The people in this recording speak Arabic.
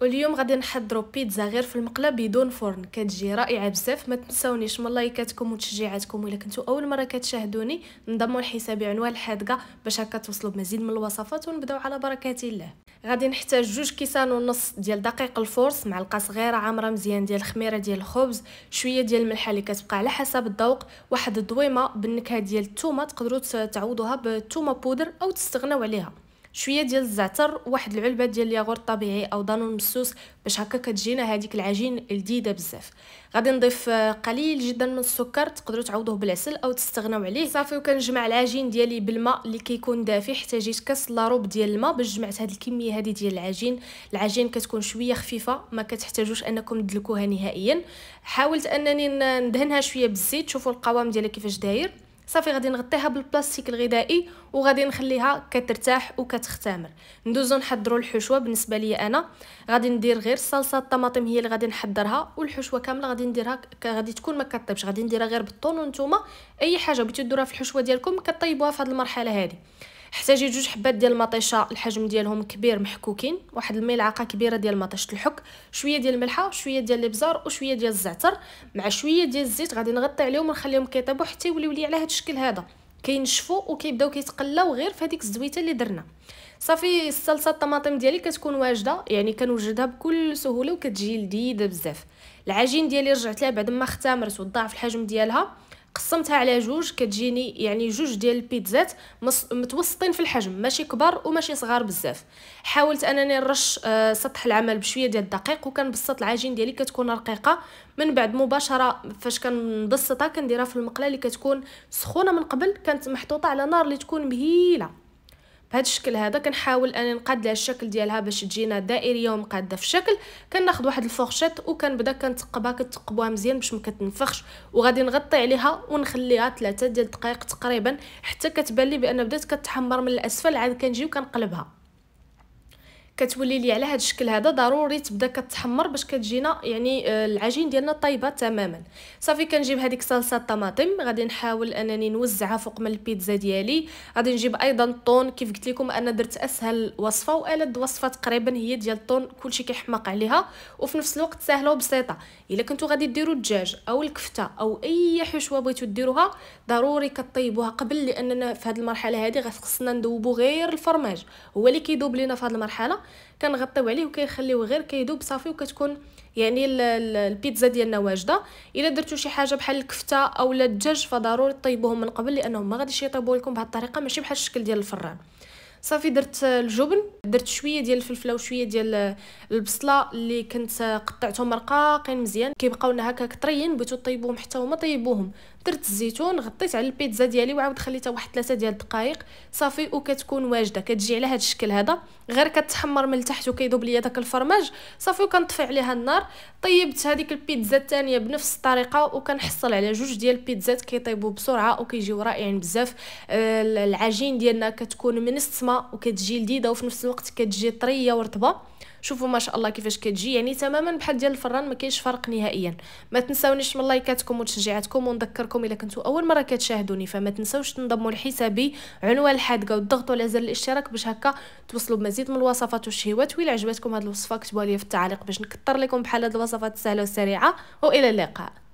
واليوم غادي نحضروا بيتزا غير في المقله بدون فرن كتجي رائعه بزاف ما تنساونيش من لايكاتكم وتشجيعاتكم ولا كنتو اول مره كتشاهدوني انضموا لحسابي عنوان الحادقه باش هكا توصلوا بمزيد من الوصفات ونبداو على بركه الله غادي نحتاج جوج كيسان ونص ديال دقيق الفورس معلقه صغيره عامره مزيان ديال الخميره ديال الخبز شويه ديال الملحه اللي كتبقى على حسب الذوق واحد الضويمه بالنكهه ديال الثومه تقدروا تعوضوها بالثومه بودر او تستغناو عليها شويه ديال الزعتر واحد العلبه ديال الياغور الطبيعي او دانون مسوس باش هكا كتجينا هذيك العجين لذيذه بزاف غادي نضيف آه، قليل جدا من السكر تقدروا تعوضوه بالعسل او تستغناو عليه صافي وكنجمع العجين ديالي بالماء اللي كيكون دافي حتى جيت كاس لاروب ديال الماء باش جمعت هذه الكميه هذه ديال العجين العجين كتكون شويه خفيفه ما كتحتاجوش انكم تدلكوها نهائيا حاولت انني ندهنها شويه بالزيت شوفوا القوام ديالها كيفاش داير صافي غادي نغطيها بالبلاستيك الغذائي وغادي نخليها كترتاح وكتختمر ندوزو نحضروا الحشوه بالنسبه ليا انا غادي ندير غير الصلصه الطماطم هي اللي غادي نحضرها والحشوه كامله غادي نديرها غادي تكون ما كطيبش غادي نديرها غير بالطون وانتوما اي حاجه بغيتو ديروها في الحشوه ديالكم كطيبوها في هذه المرحله هذه احتاجي جوج حبات ديال المطيشه الحجم ديالهم كبير محكوكين واحد الملعقه كبيره ديال مطيشه الحك شويه ديال الملحه شويه ديال الابزار وشويه ديال الزعتر مع شويه ديال الزيت غادي نغطي عليهم ونخليهم كيطيبوا حتى يوليو لي على هذا الشكل هذا كينشفوا وكيبداو كيتقلاو غير في هذيك الزويته اللي درنا صافي الصلصه الطماطم ديالي كتكون واجده يعني كنوجدها بكل سهوله وكتجي لذيذه بزاف العجين ديالي رجعت لها بعد ما اختمرت وضاعف الحجم ديالها قسمتها على جوج كتجيني يعني جوج ديال البيتزات متوسطين في الحجم ماشي كبار وماشي صغار بزاف حاولت انني نرش آه، سطح العمل بشويه ديال الدقيق وكنبسط العجين ديالي كتكون رقيقه من بعد مباشره فاش كنبسطها كنديرها في المقله اللي كتكون سخونه من قبل كانت محطوطه على نار اللي تكون مهيله بهذا الشكل هذا كنحاول انا نقاد لها الشكل ديالها باش تجينا دائريه ومقاده في شكل كناخذ واحد الفورشيط وكنبدا كنتقبها كتقبوها مزيان باش ما كتنفخش وغادي نغطي عليها ونخليها 3 ديال الدقائق تقريبا حتى كتبان لي بان بدات كتحمر من الاسفل عاد كنجي وكنقلبها كتولي لي على هذا الشكل هذا ضروري تبدا كتحمر باش كتجينا يعني آه، العجين ديالنا طايبه تماما صافي كنجيب هذيك صلصه الطماطم غادي نحاول انني نوزعها فوق من البيتزا ديالي غادي نجيب ايضا الطون كيف قلت لكم انا درت اسهل وصفه والد وصفه تقريبا هي ديال الطون كلشي كيحماق عليها وفي نفس الوقت سهله وبسيطه الا كنتو غادي ديروا الدجاج او الكفته او اي حشوه بغيتو ديروها ضروري كطيبوها قبل لاننا في هذه المرحله هذه خصنا ندوبو غير الفرماج هو اللي كيدوب لينا في هذه المرحله كنغطيو عليه وكيخليوه غير كيذوب صافي وكتكون يعني البيتزا ديالنا واجده الا درتو شي حاجه بحال الكفته اولا الدجاج فضروري طيبوهم من قبل لانهم ما غاديش يطيبوا لكم بهذه الطريقه ماشي بحال الشكل ديال الفران صافي درت الجبن درت شويه ديال الفلفله وشويه ديال البصله اللي كنت قطعتهم رقاقين مزيان كيبقاو لنا هكا طريين بغيتو طيبوهم حتى هما طيبوهم درت الزيتون غطيت على البيتزا ديالي وعاود خليتها واحد ثلاثة ديال الدقائق صافي وكتكون واجده كتجي على هذا الشكل هذا غير كتحمر من التحت وكيذوب ليا داك الفرماج صافي وكنطفي عليها النار طيبت هذيك البيتزا الثانيه بنفس الطريقه وكنحصل على جوج ديال البيتزات كيطيبوا بسرعه وكيجيو رائعين بزاف آه، العجين ديالنا كتكون منسمه وكتجي لذيذه وفي نفس الوقت كتجي طريه ورطبه شوفوا ما شاء الله كيفاش كتجي يعني تماما بحال ديال الفران ما كاينش فرق نهائيا ما تنساونيش من لايكاتكم وتشجيعاتكم ونذكركم الا كنتو اول مره كتشاهدوني فما تنساوش تنضموا لحسابي عنوان الحادقه وتضغطوا على زر الاشتراك باش هكا توصلوا بمزيد من الوصفات والشهوات الى عجبتكم هذه الوصفه كتبوها لي في التعليق باش نكثر لكم بحال هذه الوصفات السهله والسريعه والى اللقاء